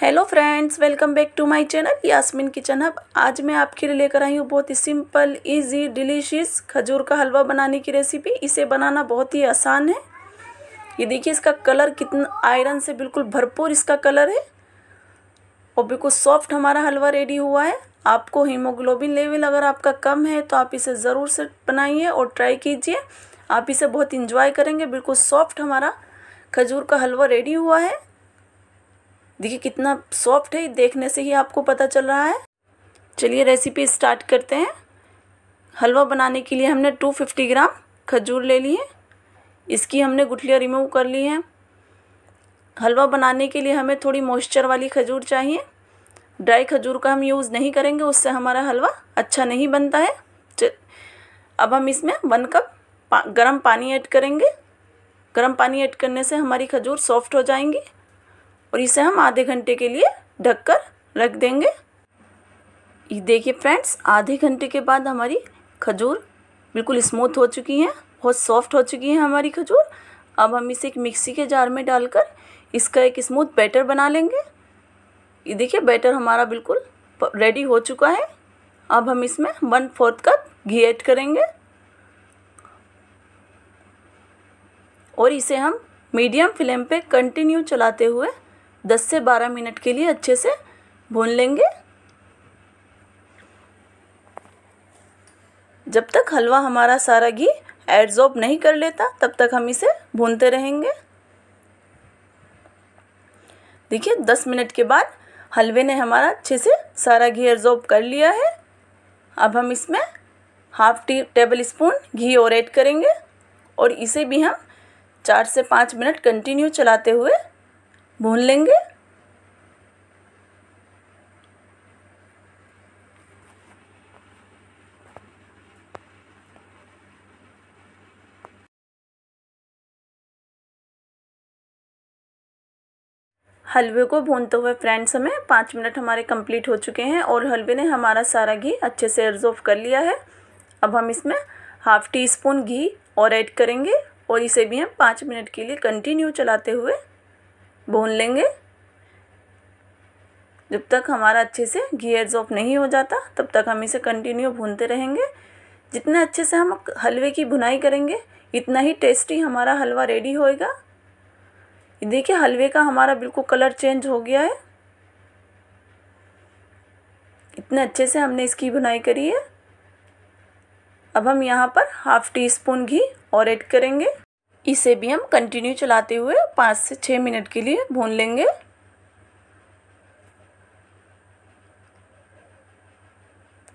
hello friends welcome back to my channel Yasmin kitchen hub आज मैं आपके लिए लेकर आई हूँ बहुत ही सिंपल इजी डिलीशियस खजूर का हलवा बनाने की रेसिपी इसे बनाना बहुत ही आसान है ये देखिए इसका कलर कितना आयरन से बिल्कुल भरपूर इसका कलर है और बिल्कुल सॉफ्ट हमारा हलवा रेडी हुआ है आपको हीमोग्लोबिन लेवल अगर आपका कम है तो आप इसे ज़रूर से बनाइए और ट्राई कीजिए आप इसे बहुत इंजॉय करेंगे बिल्कुल सॉफ्ट हमारा खजूर का हलवा रेडी हुआ है देखिए कितना सॉफ्ट है देखने से ही आपको पता चल रहा है चलिए रेसिपी स्टार्ट करते हैं हलवा बनाने के लिए हमने 250 ग्राम खजूर ले लिए इसकी हमने गुठलियाँ रिमूव कर ली हैं हलवा बनाने के लिए हमें थोड़ी मॉइस्चर वाली खजूर चाहिए ड्राई खजूर का हम यूज़ नहीं करेंगे उससे हमारा हलवा अच्छा नहीं बनता है अब हम इसमें वन कप गर्म पानी ऐड करेंगे गर्म पानी ऐड करने से हमारी खजूर सॉफ्ट हो जाएंगी और इसे हम आधे घंटे के लिए ढककर रख देंगे ये देखिए फ्रेंड्स आधे घंटे के बाद हमारी खजूर बिल्कुल स्मूथ हो चुकी हैं बहुत सॉफ्ट हो चुकी हैं हमारी खजूर अब हम इसे एक मिक्सी के जार में डालकर इसका एक स्मूथ बैटर बना लेंगे ये देखिए बैटर हमारा बिल्कुल रेडी हो चुका है अब हम इसमें वन फोर्थ कप घी ऐड करेंगे और इसे हम मीडियम फ्लेम पे कंटिन्यू चलाते हुए 10 से 12 मिनट के लिए अच्छे से भून लेंगे जब तक हलवा हमारा सारा घी एड्जॉर्ब नहीं कर लेता तब तक हम इसे भूनते रहेंगे देखिए 10 मिनट के बाद हलवे ने हमारा अच्छे से सारा घी एड्ज़ॉर्ब कर लिया है अब हम इसमें हाफ टी टेबल स्पून घी और ऐड करेंगे और इसे भी हम चार से पाँच मिनट कंटिन्यू चलाते हुए भून लेंगे हलवे को भूनते हुए फ्रेंड्स हमें पाँच मिनट हमारे कंप्लीट हो चुके हैं और हलवे ने हमारा सारा घी अच्छे से एब्जॉर्व कर लिया है अब हम इसमें हाफ़ टी स्पून घी और ऐड करेंगे और इसे भी हम पाँच मिनट के लिए कंटिन्यू चलाते हुए भून लेंगे जब तक हमारा अच्छे से घी एब्जॉर्ब नहीं हो जाता तब तक हम इसे कंटिन्यू भूनते रहेंगे जितने अच्छे से हम हलवे की भुनाई करेंगे इतना ही टेस्टी हमारा हलवा रेडी होएगा देखिए हलवे का हमारा बिल्कुल कलर चेंज हो गया है इतने अच्छे से हमने इसकी भुनाई करी है अब हम यहाँ पर हाफ़ टी स्पून घी और ऐड करेंगे इसे भी हम कंटिन्यू चलाते हुए पाँच से छः मिनट के लिए भून लेंगे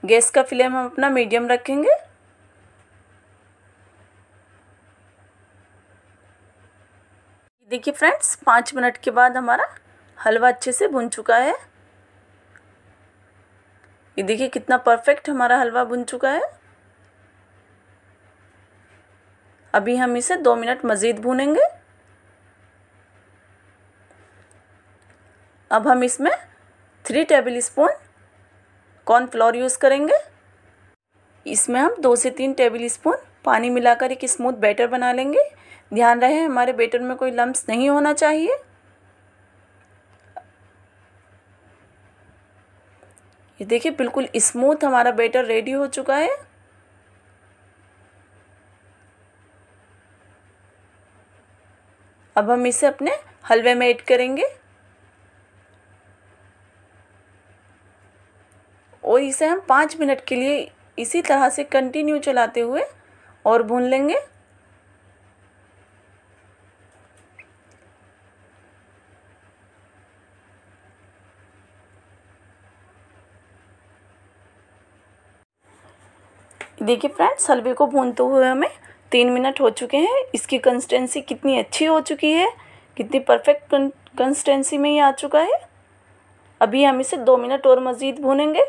गैस का फ्लेम हम अपना मीडियम रखेंगे देखिए फ्रेंड्स पाँच मिनट के बाद हमारा हलवा अच्छे से भुन चुका है ये देखिए कितना परफेक्ट हमारा हलवा भुन चुका है अभी हम इसे दो मिनट मज़ीद भूनेंगे अब हम इसमें three tablespoon cornflour use करेंगे इसमें हम दो से तीन टेबल स्पून पानी मिलाकर एक स्मूथ बैटर बना लेंगे ध्यान रहे हमारे बैटर में कोई लम्ब नहीं होना चाहिए ये देखिए बिल्कुल स्मूथ हमारा बैटर रेडी हो चुका है अब हम इसे अपने हलवे में ऐड करेंगे और इसे हम पाँच मिनट के लिए इसी तरह से कंटिन्यू चलाते हुए और भून लेंगे देखिए फ्रेंड्स हलवे को भूनते हुए हमें तीन मिनट हो चुके हैं इसकी कंसिस्टेंसी कितनी अच्छी हो चुकी है कितनी परफेक्ट कंसिस्टेंसी में ही आ चुका है अभी हम इसे दो मिनट और मज़ीद भूनेंगे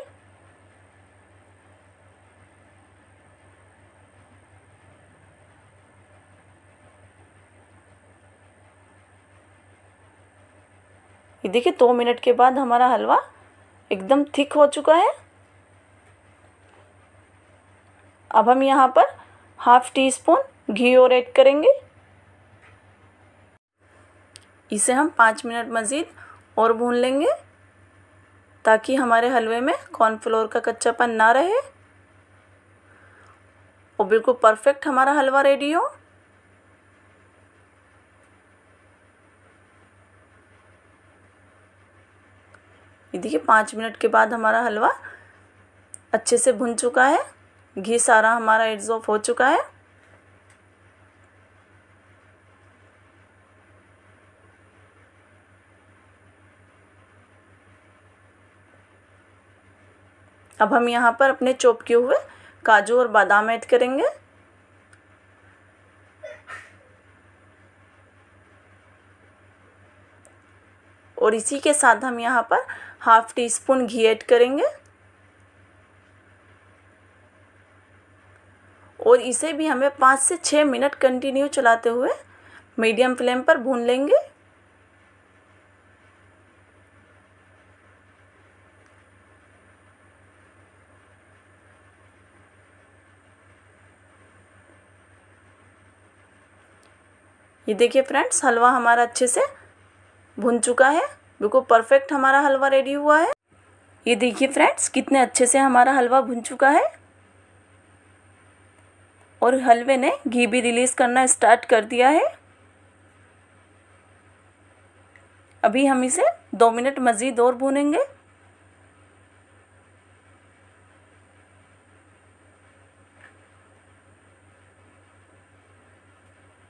ये देखिए दो मिनट के बाद हमारा हलवा एकदम थिक हो चुका है अब हम यहाँ पर हाफ टी स्पून घी और ऐड करेंगे इसे हम पाँच मिनट मज़ीद और भून लेंगे ताकि हमारे हलवे में कॉर्नफ्लोर का कच्चापन ना रहे और बिल्कुल परफेक्ट हमारा हलवा रेडी हो ये देखिए पाँच मिनट के बाद हमारा हलवा अच्छे से भुन चुका है घी सारा हमारा एड्जॉफ हो चुका है अब हम यहाँ पर अपने चोप किए हुए काजू और बादाम ऐड करेंगे और इसी के साथ हम यहाँ पर हाफ टी स्पून घी ऐड करेंगे और इसे भी हमें पाँच से छः मिनट कंटिन्यू चलाते हुए मीडियम फ्लेम पर भून लेंगे ये देखिए फ्रेंड्स हलवा हमारा अच्छे से भुन चुका है बिल्कुल परफेक्ट हमारा हलवा रेडी हुआ है ये देखिए फ्रेंड्स कितने अच्छे से हमारा हलवा भुन चुका है और हलवे ने घी भी रिलीज़ करना स्टार्ट कर दिया है अभी हम इसे दो मिनट मज़ीद और भूनेंगे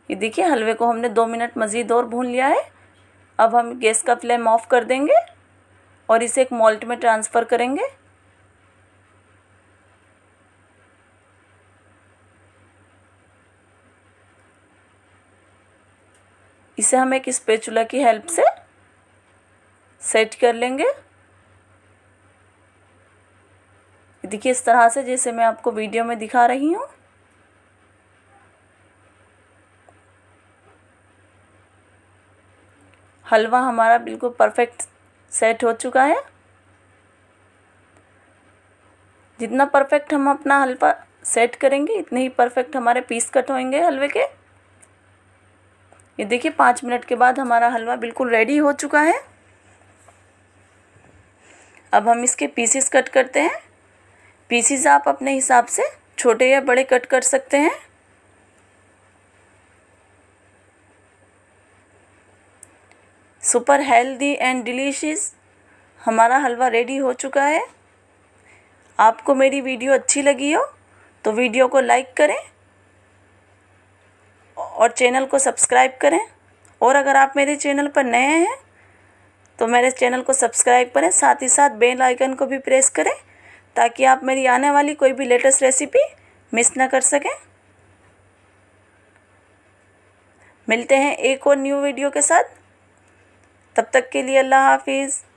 ये देखिए हलवे को हमने दो मिनट मज़ीद और भून लिया है अब हम गैस का फ्लेम ऑफ कर देंगे और इसे एक मॉल्ट में ट्रांसफ़र करेंगे इसे हम एक स्पेचुला की हेल्प से सेट कर लेंगे देखिए इस तरह से जैसे मैं आपको वीडियो में दिखा रही हूँ हलवा हमारा बिल्कुल परफेक्ट सेट हो चुका है जितना परफेक्ट हम अपना हलवा सेट करेंगे इतने ही परफेक्ट हमारे पीस कट होंगे हलवे के ये देखिए पाँच मिनट के बाद हमारा हलवा बिल्कुल रेडी हो चुका है अब हम इसके पीसेस कट करते हैं पीसेस आप अपने हिसाब से छोटे या बड़े कट कर सकते हैं सुपर हेल्दी एंड डिलीशियस हमारा हलवा रेडी हो चुका है आपको मेरी वीडियो अच्छी लगी हो तो वीडियो को लाइक करें और चैनल को सब्सक्राइब करें और अगर आप मेरे चैनल पर नए हैं तो मेरे चैनल को सब्सक्राइब करें साथ ही साथ बेल आइकन को भी प्रेस करें ताकि आप मेरी आने वाली कोई भी लेटेस्ट रेसिपी मिस ना कर सकें मिलते हैं एक और न्यू वीडियो के साथ तब तक के लिए अल्लाह हाफिज़